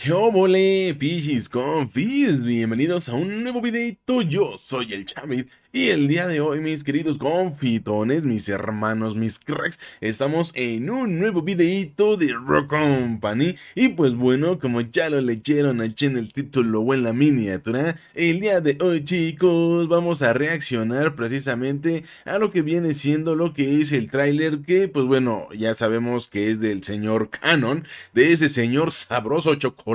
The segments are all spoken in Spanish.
¡Qué obole, pichis confis! Bienvenidos a un nuevo videito, yo soy el Chavit y el día de hoy, mis queridos confitones, mis hermanos, mis cracks, estamos en un nuevo videito de Rock Company y pues bueno, como ya lo leyeron allí en el título o en la miniatura, el día de hoy, chicos, vamos a reaccionar precisamente a lo que viene siendo lo que es el tráiler que, pues bueno, ya sabemos que es del señor Canon, de ese señor sabroso chocolate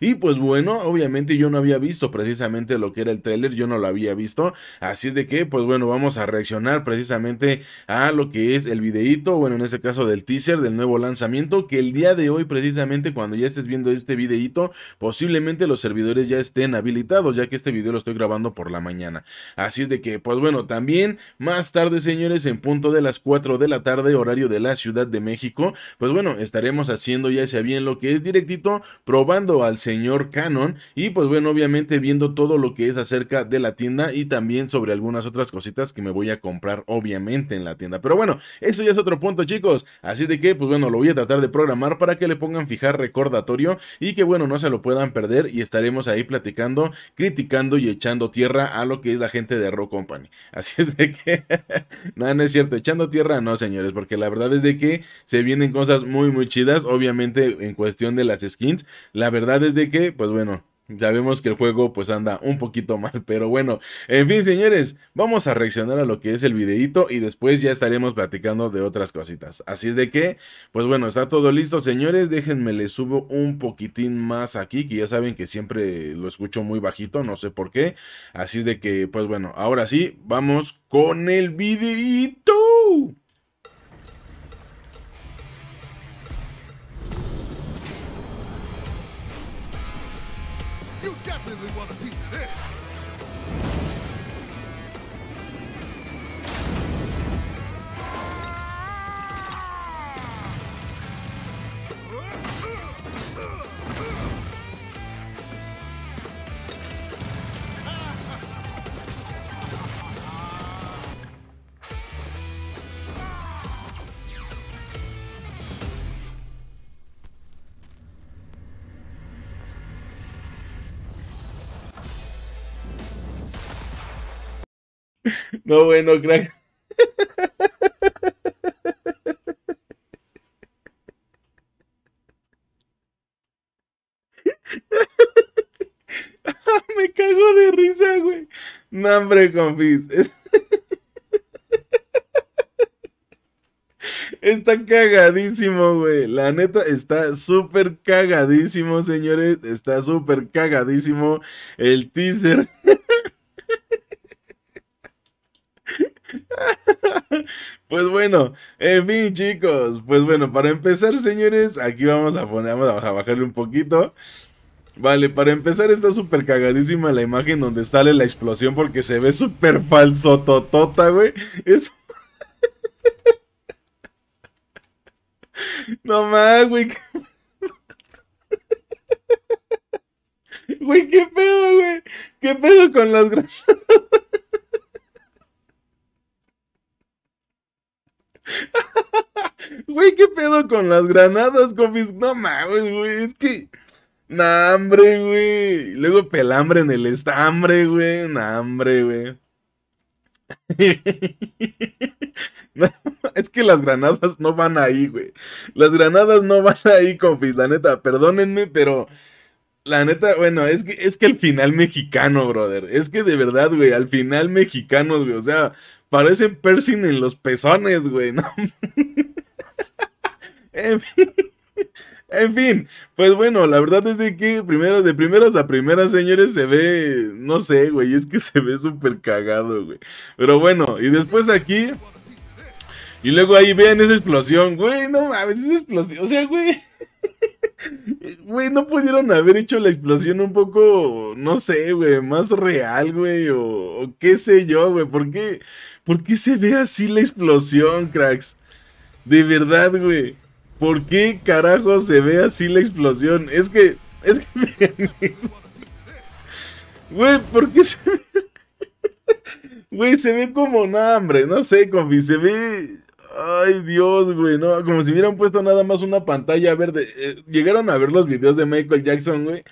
y pues bueno, obviamente yo no había visto precisamente lo que era el tráiler, yo no lo había visto. Así es de que, pues bueno, vamos a reaccionar precisamente a lo que es el videíto, bueno, en este caso del teaser del nuevo lanzamiento, que el día de hoy precisamente cuando ya estés viendo este videíto, posiblemente los servidores ya estén habilitados, ya que este video lo estoy grabando por la mañana. Así es de que, pues bueno, también más tarde, señores, en punto de las 4 de la tarde, horario de la Ciudad de México, pues bueno, estaremos haciendo ya sea bien lo que es directito probando al señor Canon y pues bueno, obviamente viendo todo lo que es acerca de la tienda y también sobre algunas otras cositas que me voy a comprar obviamente en la tienda. Pero bueno, eso ya es otro punto chicos, así de que pues bueno, lo voy a tratar de programar para que le pongan fijar recordatorio y que bueno, no se lo puedan perder y estaremos ahí platicando, criticando y echando tierra a lo que es la gente de Rock Company. Así es de que, no, no es cierto, echando tierra no señores, porque la verdad es de que se vienen cosas muy muy chidas, obviamente en cuestión de las skins la verdad es de que, pues bueno, Sabemos que el juego pues anda un poquito mal, pero bueno, en fin señores, vamos a reaccionar a lo que es el videito y después ya estaremos platicando de otras cositas. Así es de que, pues bueno, está todo listo señores, déjenme le subo un poquitín más aquí, que ya saben que siempre lo escucho muy bajito, no sé por qué. Así es de que, pues bueno, ahora sí, vamos con el videito. You definitely want a piece of this. No, bueno, crack. Me cago de risa, güey. No, hombre, confis. Está cagadísimo, güey. La neta está súper cagadísimo, señores. Está súper cagadísimo el teaser. Pues bueno, en fin chicos, pues bueno, para empezar señores, aquí vamos a poner, vamos a bajarle un poquito. Vale, para empezar está súper cagadísima la imagen donde sale la explosión porque se ve súper totota, güey. Es... no más, güey. güey, qué pedo, güey. ¿Qué pedo con las granadas? Güey, ¿qué pedo con las granadas, confis? No mames, güey, es que... na hambre, güey. Luego pelambre en el estambre, güey. na hambre, güey. es que las granadas no van ahí, güey. Las granadas no van ahí, confis, la neta. Perdónenme, pero... La neta, bueno, es que, es que el final mexicano, brother. Es que de verdad, güey, al final mexicano, güey. O sea, parecen Pershing en los pezones, güey, ¿no? en fin. En fin, pues bueno, la verdad es que primero, de primeros a primeras, señores, se ve, no sé, güey, es que se ve súper cagado, güey. Pero bueno, y después aquí... Y luego ahí vean esa explosión, güey, no mames, esa explosión, o sea, güey güey, no pudieron haber hecho la explosión un poco, no sé, güey, más real, güey, o, qué sé yo, güey, ¿por qué, ¿por qué se ve así la explosión, cracks? De verdad, güey, ¿por qué carajo se ve así la explosión? Es que, es que, Güey, ¿por qué se ve? Güey, se ve como, no, hambre, no sé, confi, se ve Ay, Dios, güey, no, como si hubieran puesto nada más una pantalla verde. Eh, llegaron a ver los videos de Michael Jackson, güey,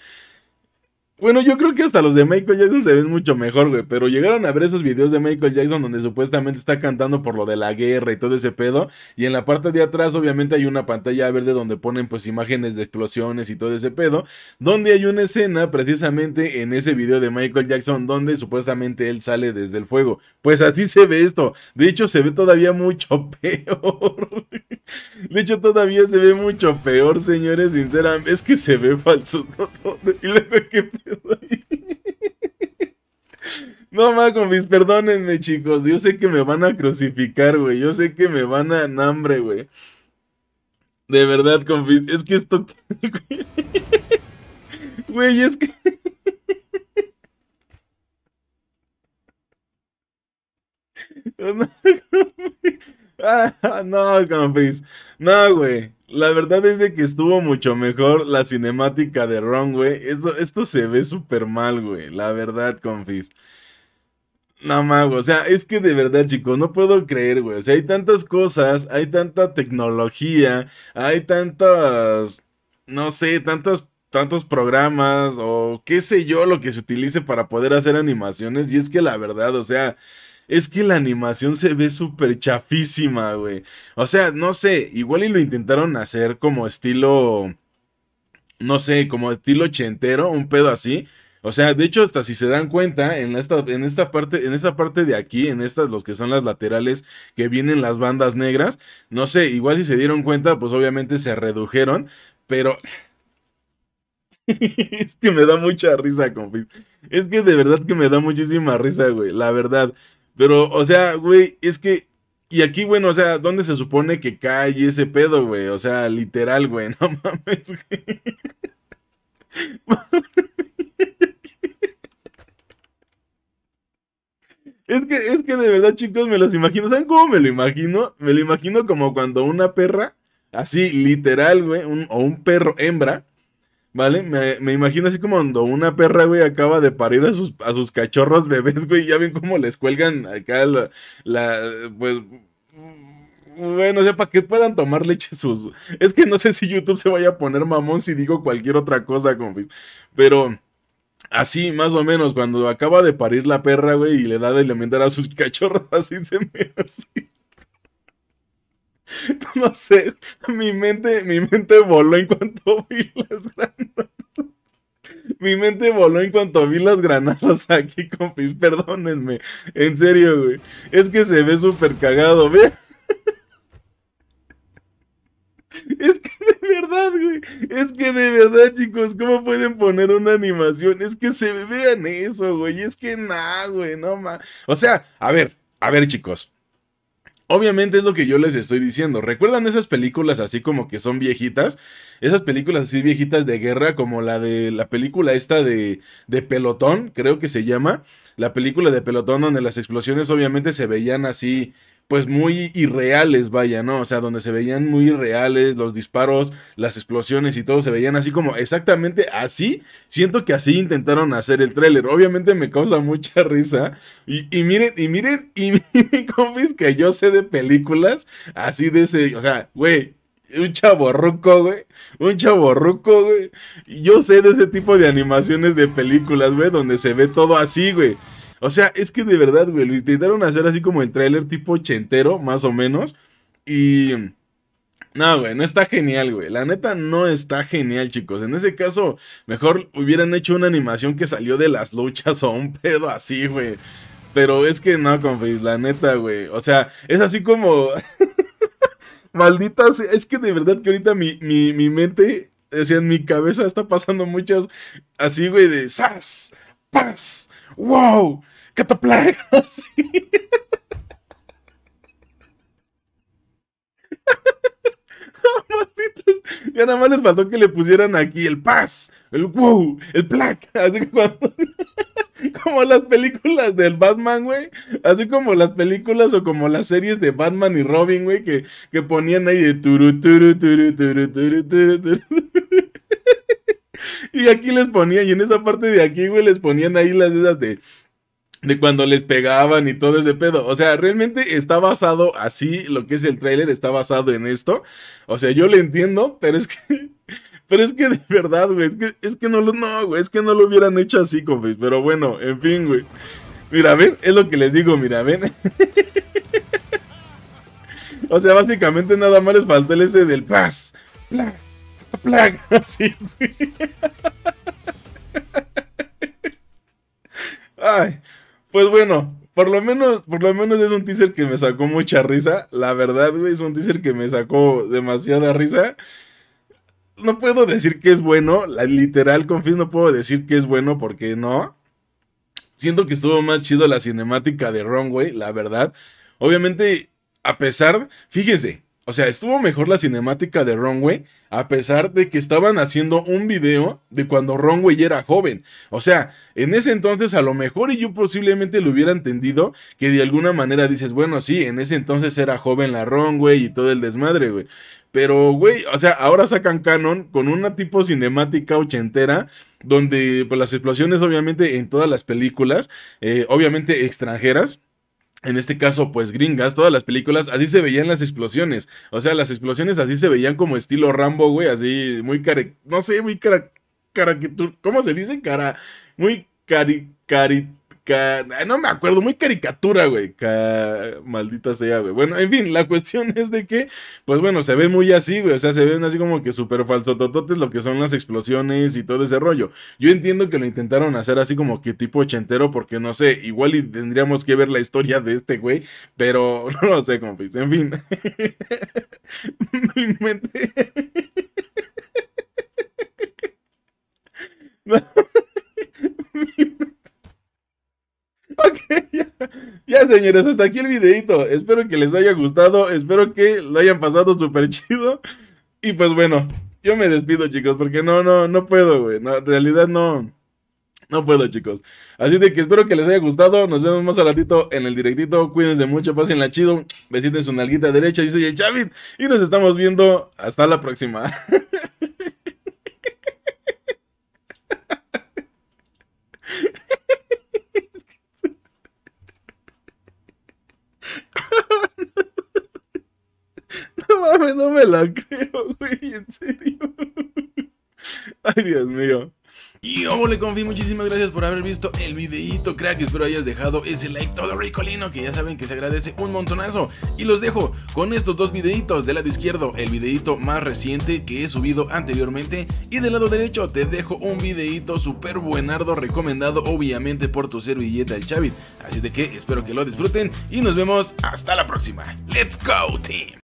bueno, yo creo que hasta los de Michael Jackson se ven mucho mejor, güey. Pero llegaron a ver esos videos de Michael Jackson donde supuestamente está cantando por lo de la guerra y todo ese pedo. Y en la parte de atrás, obviamente, hay una pantalla verde donde ponen pues imágenes de explosiones y todo ese pedo. Donde hay una escena precisamente en ese video de Michael Jackson donde supuestamente él sale desde el fuego. Pues así se ve esto. De hecho, se ve todavía mucho peor. De hecho, todavía se ve mucho peor, señores. Sinceramente, es que se ve falso. Y luego que No, ma, con mis perdónenme, chicos. Yo sé que me van a crucificar, güey. Yo sé que me van a hambre, güey. De verdad, confis. Es que esto. Güey, es que. no, Confis. No, güey. La verdad es de que estuvo mucho mejor la cinemática de Ron, güey. Esto, se ve súper mal, güey. La verdad, Confis. No mago, o sea, es que de verdad, chicos, no puedo creer, güey. O sea, hay tantas cosas, hay tanta tecnología, hay tantas, no sé, tantas, tantos programas o qué sé yo lo que se utilice para poder hacer animaciones. Y es que la verdad, o sea, es que la animación se ve súper chafísima, güey. O sea, no sé, igual y lo intentaron hacer como estilo, no sé, como estilo chentero, un pedo así. O sea, de hecho, hasta si se dan cuenta, en esta, en esta parte, en esta parte de aquí, en estas, los que son las laterales que vienen las bandas negras, no sé, igual si se dieron cuenta, pues obviamente se redujeron, pero es que me da mucha risa, confis. Es que de verdad que me da muchísima risa, güey. La verdad. Pero, o sea, güey, es que. Y aquí, bueno, o sea, ¿dónde se supone que cae ese pedo, güey? O sea, literal, güey, no mames, Es que, es que de verdad, chicos, me los imagino. ¿Saben cómo me lo imagino? Me lo imagino como cuando una perra, así literal, güey, o un perro hembra, ¿Vale? Me, imagino así como cuando una perra, güey, acaba de parir a sus, a sus cachorros bebés, güey. Ya ven cómo les cuelgan acá la. pues. Bueno, o sea, para que puedan tomar leche sus. Es que no sé si YouTube se vaya a poner mamón si digo cualquier otra cosa, compis. Pero. Así, más o menos, cuando acaba de parir la perra, güey, y le da de alimentar a sus cachorros, así se me hace. No sé, mi mente, mi mente voló en cuanto vi las granadas. Mi mente voló en cuanto vi las granadas aquí, compis. Perdónenme. En serio, güey. Es que se ve súper cagado, ve. Es que de verdad, güey. Es que de verdad, chicos, ¿cómo pueden poner una animación? Es que se vean eso, güey. Es que nada, güey, no más. O sea, a ver, a ver, chicos. Obviamente es lo que yo les estoy diciendo. ¿Recuerdan esas películas así como que son viejitas? Esas películas así viejitas de guerra, como la de la película esta de, de pelotón, creo que se llama. La película de pelotón donde las explosiones obviamente se veían así pues muy irreales, vaya, ¿no? O sea, donde se veían muy irreales los disparos, las explosiones y todo, se veían así como exactamente así. Siento que así intentaron hacer el tráiler. Obviamente me causa mucha risa. Y, miren, y miren, y miren, compis, que yo sé de películas así de ese, o sea, güey. Un chavo chaborruco, güey. Un chavo chaborruco, güey. Yo sé de ese tipo de animaciones de películas, güey, donde se ve todo así, güey. O sea, es que de verdad, güey, lo intentaron hacer así como el tráiler tipo ochentero, más o menos. Y... No, güey, no está genial, güey. La neta no está genial, chicos. En ese caso, mejor hubieran hecho una animación que salió de las luchas o un pedo así, güey. Pero es que no, confis, la neta, güey. O sea, es así como... Maldita es que de verdad que ahorita mi, mi, mi mente, decía, en mi cabeza está pasando muchas así, güey, de sas, paz, wow, ¿qué te plaga. Así. Ya nada más les faltó que le pusieran aquí el paz, el wow, el plac! Así que cuando, como las películas del Batman, güey. Así como las películas o como las series de Batman y Robin, güey, que, que ponían ahí de turu, turu, turu, turu, turu, turu, turu. Y aquí les ponía y en esa parte de aquí, güey, les ponían ahí las esas de de cuando les pegaban y todo ese pedo. O sea, realmente está basado así, lo que es el trailer está basado en esto. O sea, yo lo entiendo, pero es que... Pero es que de verdad, güey, es que, es que no lo... No, güey, es que no lo hubieran hecho así, confes Pero bueno, en fin, güey. Mira, ven, es lo que les digo, mira, ven. o sea, básicamente nada más les faltó el ese del paz Plag. Plag. Así, güey. pues bueno, por lo menos, por lo menos es un teaser que me sacó mucha risa. La verdad, güey, es un teaser que me sacó demasiada risa. No puedo decir que es bueno, la literal confío, no puedo decir que es bueno porque no. Siento que estuvo más chido la cinemática de Runway, la verdad. Obviamente, a pesar, fíjese. O sea, estuvo mejor la cinemática de Runway, a pesar de que estaban haciendo un video de cuando Runway era joven. O sea, en ese entonces a lo mejor y yo posiblemente lo hubiera entendido que de alguna manera dices, bueno, sí, en ese entonces era joven la Runway y todo el desmadre, güey. Pero, güey, o sea, ahora sacan Canon con una tipo cinemática ochentera, donde pues, las explosiones obviamente en todas las películas, eh, obviamente extranjeras en este caso, pues gringas, todas las películas, así se veían las explosiones. O sea, las explosiones así se veían como estilo Rambo, güey, así muy care... No sé, muy cara... ¿Cómo se dice? Cara... Muy cari... cari no me acuerdo, muy caricatura, güey. Maldita sea, güey. Bueno, en fin, la cuestión es de que, pues bueno, se ve muy así, güey. O sea, se ven así como que súper tototes lo que son las explosiones y todo ese rollo. Yo entiendo que lo intentaron hacer así como que tipo ochentero, porque no sé, igual y tendríamos que ver la historia de este güey, pero no lo sé, compis. Pues, en fin. señores, hasta aquí el videito. Espero que les haya gustado, espero que lo hayan pasado súper chido. Y pues bueno, yo me despido, chicos, porque no, no, no puedo, güey. en realidad no. No puedo, chicos. Así de que espero que les haya gustado. Nos vemos más a ratito en el directito. Cuídense mucho, pasenla chido. Besiten su nalguita derecha. Yo soy el Chavit. Y nos estamos viendo. Hasta la próxima. no me la creo, güey, en serio. Ay, Dios mío. Y oh, le confío muchísimas gracias por haber visto el videíto crack, espero hayas dejado ese like todo ricolino que ya saben que se agradece un montonazo Y los dejo con estos dos videitos, del lado izquierdo el videíto más reciente que he subido anteriormente Y del lado derecho te dejo un videito súper buenardo recomendado obviamente por tu servilleta el Chavit Así de que espero que lo disfruten y nos vemos hasta la próxima, let's go team